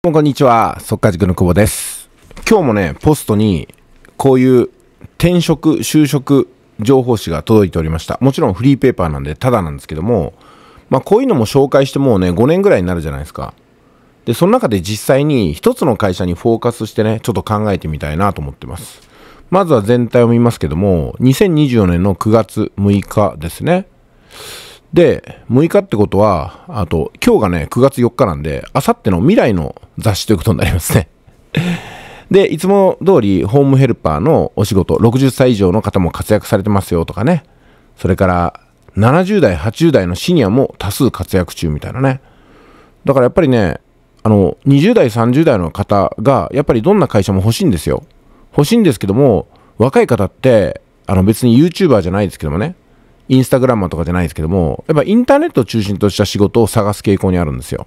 どうもこんにちは、速稼塾の久保です。今日もね、ポストにこういう転職、就職情報誌が届いておりました。もちろんフリーペーパーなんでただなんですけども、まあこういうのも紹介してもうね、5年ぐらいになるじゃないですか。で、その中で実際に一つの会社にフォーカスしてね、ちょっと考えてみたいなと思ってます。まずは全体を見ますけども、2024年の9月6日ですね。で、6日ってことは、あと、今日がね、9月4日なんで、あさっての未来の雑誌ということになりますね。で、いつも通りホームヘルパーのお仕事、60歳以上の方も活躍されてますよとかね。それから、70代、80代のシニアも多数活躍中みたいなね。だからやっぱりね、あの、20代、30代の方が、やっぱりどんな会社も欲しいんですよ。欲しいんですけども、若い方って、あの別に YouTuber じゃないですけどもね、インスタグラマーとかじゃないですけども、やっぱインターネットを中心とした仕事を探す傾向にあるんですよ。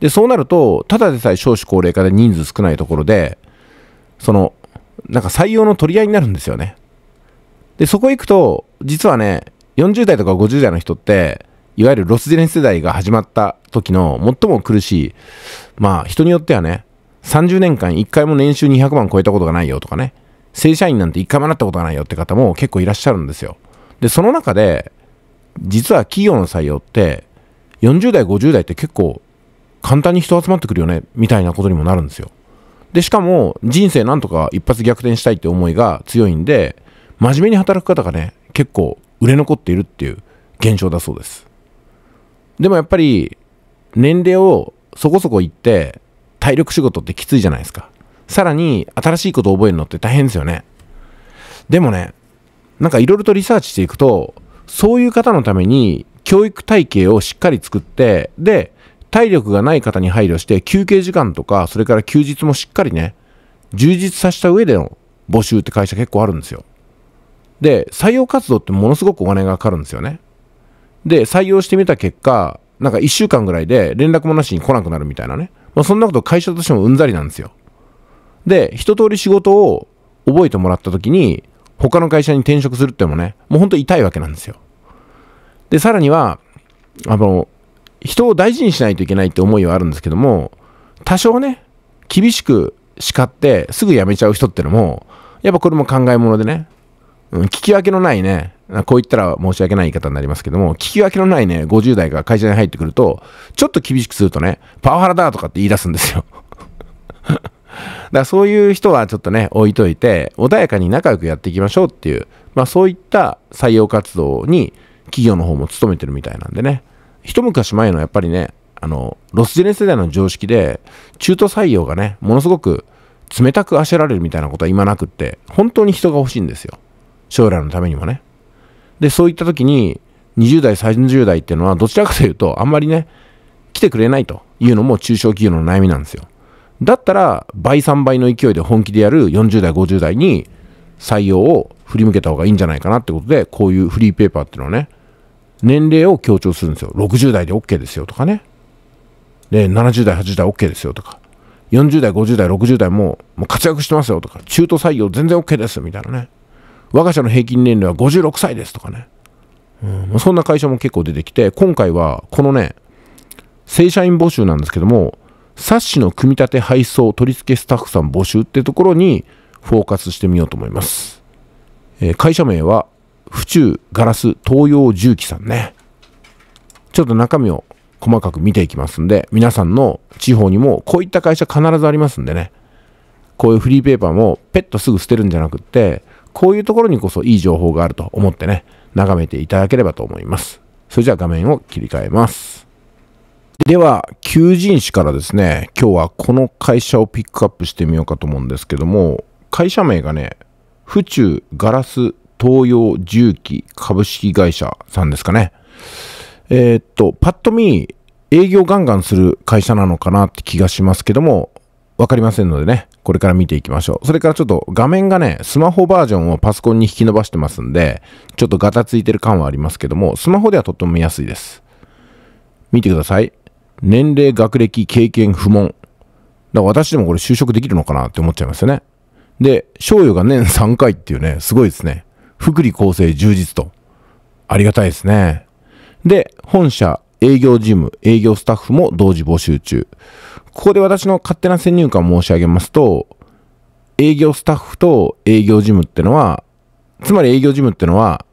で、そうなると、ただでさえ少子高齢化で人数少ないところで、その、なんか採用の取り合いになるんですよね。で、そこ行くと、実はね、40代とか50代の人って、いわゆるロスジェネ世代が始まった時の最も苦しい、まあ人によってはね、30年間1回も年収200万超えたことがないよとかね、正社員なんて1回もなったことがないよって方も結構いらっしゃるんですよ。で、その中で、実は企業の採用って、40代、50代って結構簡単に人集まってくるよねみたいなことにもなるんですよでしかも人生なんとか一発逆転したいって思いが強いんで真面目に働く方がね結構売れ残っているっていう現象だそうですでもやっぱり年齢をそこそこいって体力仕事ってきついじゃないですかさらに新しいことを覚えるのって大変ですよねでもねなんかいろいろとリサーチしていくとそういう方のために教育体系をしっかり作ってで体力がない方に配慮して休憩時間とかそれから休日もしっかりね充実させた上での募集って会社結構あるんですよで採用活動ってものすごくお金がかかるんですよねで採用してみた結果なんか1週間ぐらいで連絡もなしに来なくなるみたいなね、まあ、そんなこと会社としてもうんざりなんですよで一通り仕事を覚えてもらった時に他の会社に転職するってもねもうほんと痛いわけなんですよでさらにはあの人を大事にしないといけないって思いはあるんですけども、多少ね、厳しく叱ってすぐ辞めちゃう人ってのも、やっぱこれも考え物でね、うん、聞き分けのないね、こう言ったら申し訳ない言い方になりますけども、聞き分けのないね、50代が会社に入ってくると、ちょっと厳しくするとね、パワハラだとかって言い出すんですよ。だからそういう人はちょっとね、置いといて、穏やかに仲良くやっていきましょうっていう、まあそういった採用活動に企業の方も努めてるみたいなんでね、一昔前のやっぱりね、あの、ロスジェネ世代の常識で、中途採用がね、ものすごく冷たくあしられるみたいなことは今なくって、本当に人が欲しいんですよ。将来のためにもね。で、そういった時に、20代、30代っていうのは、どちらかというと、あんまりね、来てくれないというのも中小企業の悩みなんですよ。だったら、倍3倍の勢いで本気でやる40代、50代に採用を振り向けた方がいいんじゃないかなってことで、こういうフリーペーパーっていうのはね、年齢を強調するんですよ。60代で OK ですよとかね。で、70代、80代 OK ですよとか。40代、50代、60代ももう活躍してますよとか。中途採用全然 OK ですみたいなね。我が社の平均年齢は56歳ですとかね。うん、そんな会社も結構出てきて、今回はこのね、正社員募集なんですけども、冊子の組み立て、配送、取り付けスタッフさん募集ってところにフォーカスしてみようと思います。えー、会社名は府中ガラス東洋重機さんね。ちょっと中身を細かく見ていきますんで、皆さんの地方にもこういった会社必ずありますんでね。こういうフリーペーパーもペットすぐ捨てるんじゃなくって、こういうところにこそいい情報があると思ってね、眺めていただければと思います。それじゃあ画面を切り替えます。では、求人誌からですね、今日はこの会社をピックアップしてみようかと思うんですけども、会社名がね、府中ガラス東洋重機株式会社さんですかね。えー、っと、パッと見、営業ガンガンする会社なのかなって気がしますけども、わかりませんのでね、これから見ていきましょう。それからちょっと画面がね、スマホバージョンをパソコンに引き伸ばしてますんで、ちょっとガタついてる感はありますけども、スマホではとっても見やすいです。見てください。年齢、学歴、経験、不問。だから私でもこれ就職できるのかなって思っちゃいますよね。で、賞与が年3回っていうね、すごいですね。福利厚生充実と。ありがたいですね。で、本社、営業事務、営業スタッフも同時募集中。ここで私の勝手な先入観を申し上げますと、営業スタッフと営業事務ってのは、つまり営業事務ってのは、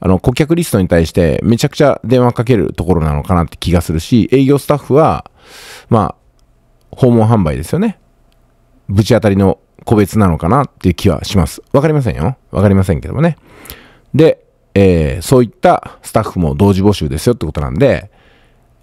あの、顧客リストに対してめちゃくちゃ電話かけるところなのかなって気がするし、営業スタッフは、まあ、訪問販売ですよね。ぶち当たりの個別なのかなっていう気はします。わかりませんよ。わかりませんけどもね。で、えー、そういったスタッフも同時募集ですよってことなんで、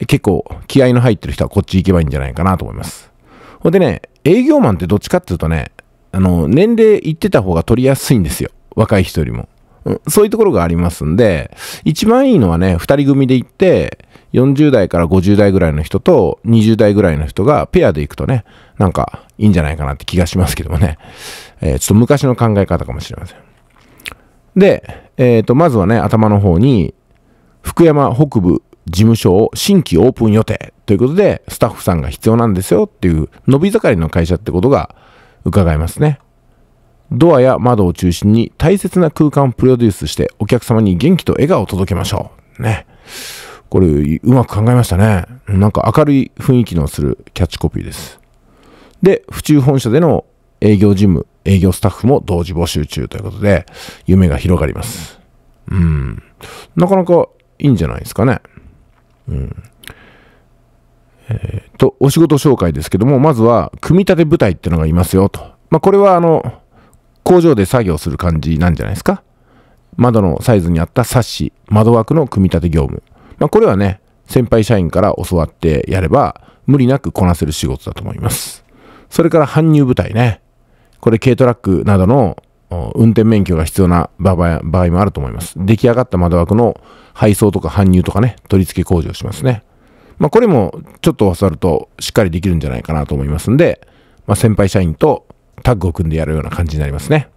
結構気合の入ってる人はこっち行けばいいんじゃないかなと思います。ほんでね、営業マンってどっちかっていうとね、あの、年齢言ってた方が取りやすいんですよ。若い人よりも。うん、そういうところがありますんで、一番いいのはね、二人組で行って、40代から50代ぐらいの人と20代ぐらいの人がペアで行くとね、なんかいいんじゃないかなって気がしますけどもね。えー、ちょっと昔の考え方かもしれません。で、えっ、ー、と、まずはね、頭の方に、福山北部事務所を新規オープン予定ということで、スタッフさんが必要なんですよっていう、伸び盛りの会社ってことが伺えますね。ドアや窓を中心に大切な空間をプロデュースして、お客様に元気と笑顔を届けましょう。ね。これ、うまく考えましたね。なんか明るい雰囲気のするキャッチコピーです。で、府中本社での営業事務、営業スタッフも同時募集中ということで、夢が広がります。うん。なかなかいいんじゃないですかね。うん。えー、と、お仕事紹介ですけども、まずは、組み立て部隊ってのがいますよと。まあ、これは、あの、工場で作業する感じなんじゃないですか。窓のサイズに合ったサッシ、窓枠の組み立て業務。まあ、これはね、先輩社員から教わってやれば、無理なくこなせる仕事だと思います。それから搬入部隊ね。これ軽トラックなどの運転免許が必要な場合もあると思います。出来上がった窓枠の配送とか搬入とかね、取り付け工事をしますね。まあ、これもちょっと教わるとしっかりできるんじゃないかなと思いますんで、まあ、先輩社員とタッグを組んでやるような感じになりますね。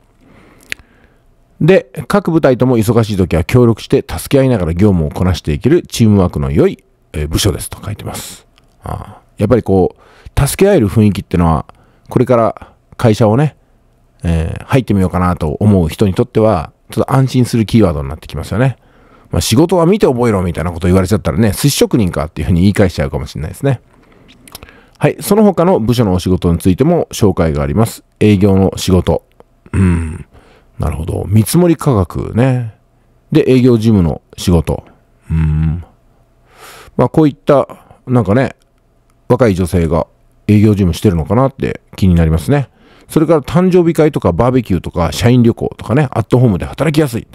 で、各部隊とも忙しい時は協力して助け合いながら業務をこなしていけるチームワークの良い、え部署ですと書いてます。あやっぱりこう、助け合える雰囲気ってのは、これから会社をね、えー、入ってみようかなと思う人にとっては、ちょっと安心するキーワードになってきますよね。まあ、仕事は見て覚えろみたいなこと言われちゃったらね、寿司職人かっていうふうに言い返しちゃうかもしれないですね。はい。その他の部署のお仕事についても紹介があります。営業の仕事。うん。なるほど。見積もり価格ね。で、営業事務の仕事。うん。まあ、こういった、なんかね、若い女性が営業事務してるのかなって気になりますね。それから誕生日会とかバーベキューとか社員旅行とかね、アットホームで働きやすい。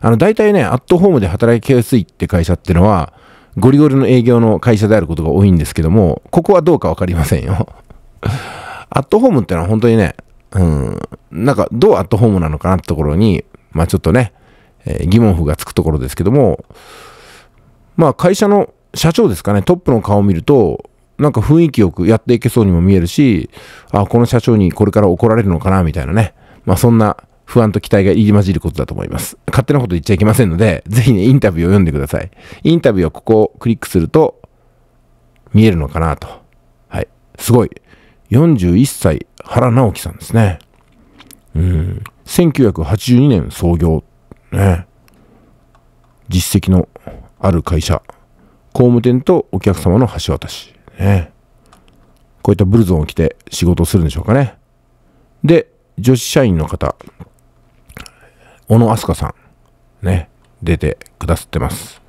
あの、大体ね、アットホームで働きやすいって会社ってのは、ゴリゴリの営業の会社であることが多いんですけども、ここはどうかわかりませんよ。アットホームってのは本当にね、うん、なんかどうアットホームなのかなってところに、まあちょっとね、えー、疑問符がつくところですけども、まあ会社の社長ですかね、トップの顔を見ると、なんか雰囲気よくやっていけそうにも見えるし、あ、この社長にこれから怒られるのかな、みたいなね。まあそんな不安と期待が入り混じることだと思います。勝手なこと言っちゃいけませんので、ぜひね、インタビューを読んでください。インタビューはここをクリックすると、見えるのかなと。はい。すごい。41歳、原直樹さんですね。うん。1982年創業。ね。実績のある会社。工務店とお客様の橋渡し。ね。こういったブルゾンを着て仕事をするんでしょうかね。で、女子社員の方。小野日香さん。ね。出てくださってます。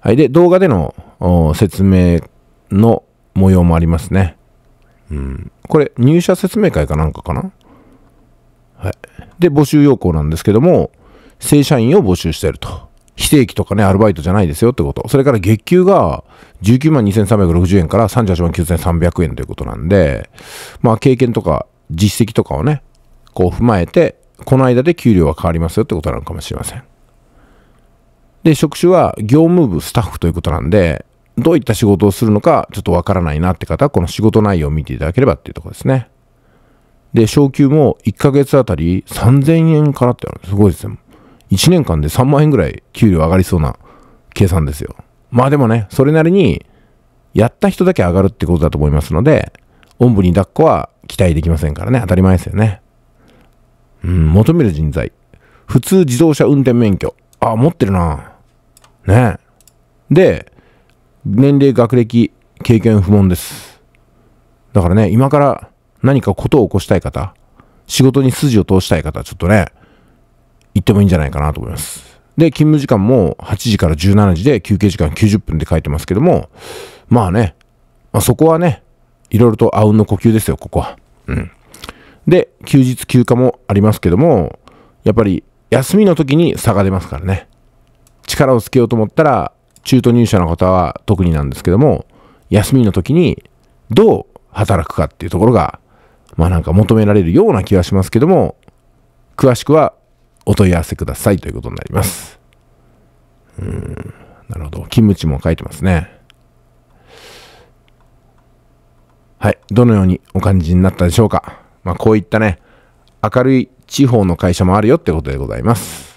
はい。で、動画での説明の模様もありますね。うん。これ、入社説明会かなんかかなはい。で、募集要項なんですけども、正社員を募集してると。非正規とかね、アルバイトじゃないですよってこと。それから月給が19万2360円から38万9300円ということなんで、まあ経験とか実績とかをね、こう踏まえて、この間で給料は変わりますよってことなのかもしれません。で、職種は業務部スタッフということなんで、どういった仕事をするのかちょっとわからないなって方は、この仕事内容を見ていただければっていうとこですね。で、昇給も1ヶ月あたり3000円からってあるすごいですよ。1年間で3万円ぐらい給料上がりそうな計算ですよ。まあでもね、それなりにやった人だけ上がるってことだと思いますので、おんぶに抱っこは期待できませんからね、当たり前ですよね。うん、求める人材。普通自動車運転免許。あ、持ってるな。ねで、年齢、学歴、経験不問です。だからね、今から何かことを起こしたい方、仕事に筋を通したい方、ちょっとね、行ってもいいんじゃないかなと思います。で、勤務時間も8時から17時で休憩時間90分で書いてますけども、まあね、まあ、そこはね、いろいろとあうんの呼吸ですよ、ここは。うん。で、休日休暇もありますけども、やっぱり休みの時に差が出ますからね。力をつけようと思ったら、中途入社の方は特になんですけども、休みの時にどう働くかっていうところが、まあなんか求められるような気はしますけども、詳しくはお問い合わせくださいということになります。うん、なるほど。キムチも書いてますね。はい。どのようにお感じになったでしょうか。まあこういったね、明るい地方の会社もあるよってことでございます。